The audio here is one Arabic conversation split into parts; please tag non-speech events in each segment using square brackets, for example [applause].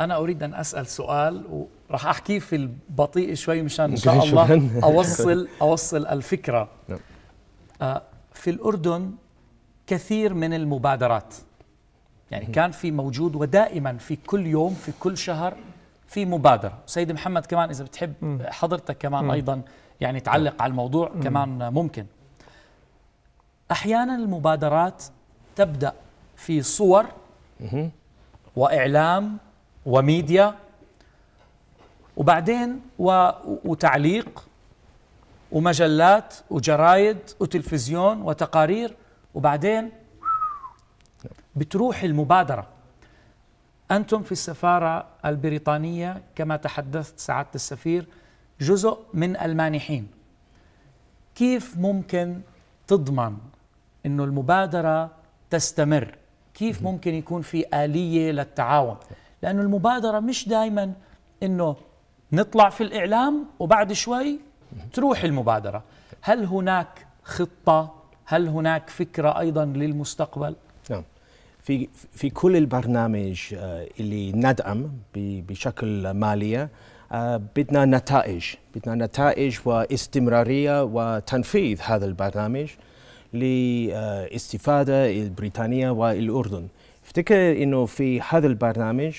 انا اريد ان اسال سؤال وراح احكيه في البطيء شوي مشان ان شاء الله [laughs] اوصل اوصل الفكره نعم. آه، في الاردن كثير من المبادرات يعني كان في موجود ودائما في كل يوم في كل شهر في مبادره سيد محمد كمان اذا بتحب حضرتك كمان ايضا يعني تعلق نعم. على الموضوع كمان ممكن احيانا المبادرات تبدا في صور واعلام وميديا وبعدين و... وتعليق ومجلات وجرايد وتلفزيون وتقارير وبعدين بتروح المبادرة أنتم في السفارة البريطانية كما تحدثت سعادة السفير جزء من المانحين كيف ممكن تضمن أنه المبادرة تستمر كيف ممكن يكون في آلية للتعاون لأنه المبادرة مش دائما أنه نطلع في الإعلام وبعد شوي تروح المبادرة هل هناك خطة هل هناك فكرة أيضا للمستقبل نعم في في كل البرنامج آه، اللي ندعم بشكل ماليه آه، بدنا نتائج بدنا نتائج واستمرارية وتنفيذ هذا البرنامج لاستفادة آه، البريطانية والأردن افتكر انه في هذا البرنامج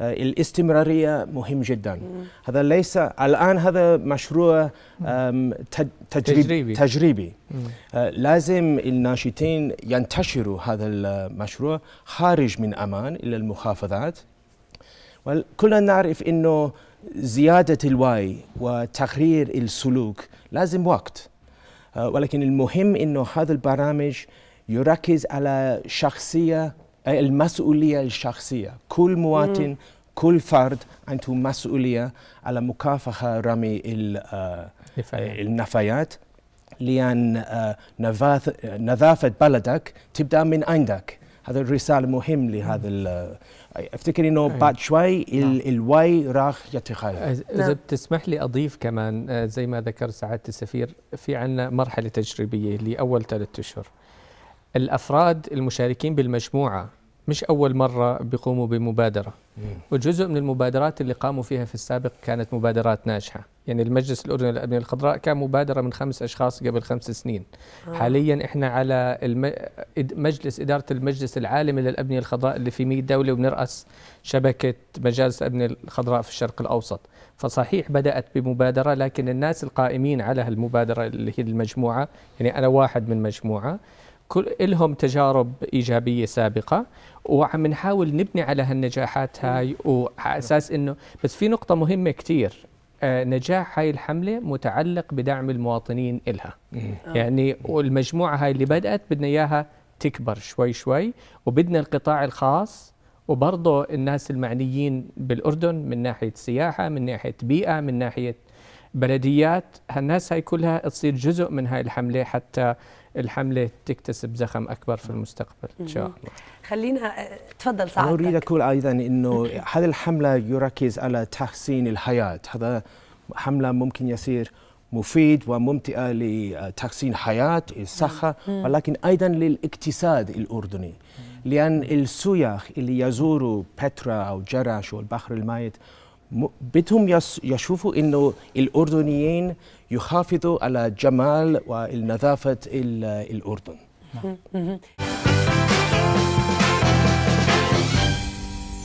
آه، الاستمراريه مهم جدا مم. هذا ليس الان هذا مشروع تجريب تجريبي, تجريبي. آه، لازم الناشطين ينتشروا هذا المشروع خارج من امان الى المحافظات وكلنا نعرف انه زياده الوعي وتغيير السلوك لازم وقت آه، ولكن المهم انه هذا البرنامج يركز على شخصيه المسؤولية الشخصية كل مواطن مم. كل فرد عنده مسؤولية على مكافحة رمي النفايات آه، لأن آه، نظافة بلدك تبدأ من عندك هذا الرسالة مهم لهذا آه، افتكر انه بعد شوي نعم. الواي راح يتغير نعم. اذا بتسمح لي اضيف كمان زي ما ذكر سعاده السفير في عندنا مرحله تجريبيه لاول ثلاثة اشهر الافراد المشاركين بالمجموعه مش أول مرة بيقوموا بمبادرة وجزء من المبادرات اللي قاموا فيها في السابق كانت مبادرات ناجحة يعني المجلس الأردني للأبنية الخضراء كان مبادرة من خمس أشخاص قبل خمس سنين آه. حاليا إحنا على الم... مجلس إدارة المجلس العالمي للأبنية الخضراء اللي في 100 دولة وبنرأس شبكة مجالس الأبنية الخضراء في الشرق الأوسط فصحيح بدأت بمبادرة لكن الناس القائمين على هالمبادرة اللي هي المجموعة يعني أنا واحد من مجموعة كل لهم تجارب ايجابيه سابقه وعم نحاول نبني على هالنجاحات هاي وعلى نعم. اساس انه بس في نقطه مهمه كثير آه، نجاح هاي الحملة متعلق بدعم المواطنين إلها آه. يعني والمجموعة هاي اللي بدأت بدنا إياها تكبر شوي شوي وبدنا القطاع الخاص وبرضه الناس المعنيين بالأردن من ناحية سياحة من ناحية بيئة من ناحية بلديات هالناس هاي كلها تصير جزء من هاي الحملة حتى الحملة تكتسب زخم أكبر في المستقبل إن شاء الله خلينا أه، تفضل سعادتك أريد أقول أيضا أنه هذه الحملة يركز على تحسين الحياة هذا حملة ممكن يصير مفيد وممتعة لتحسين حياة الصحة ولكن أيضا للاقتصاد الأردني لأن السياح اللي يزوروا بترا أو جرش والبحر الميت بدهم يشوفوا انه الاردنيين يحافظوا على جمال ونظافه الاردن نعم.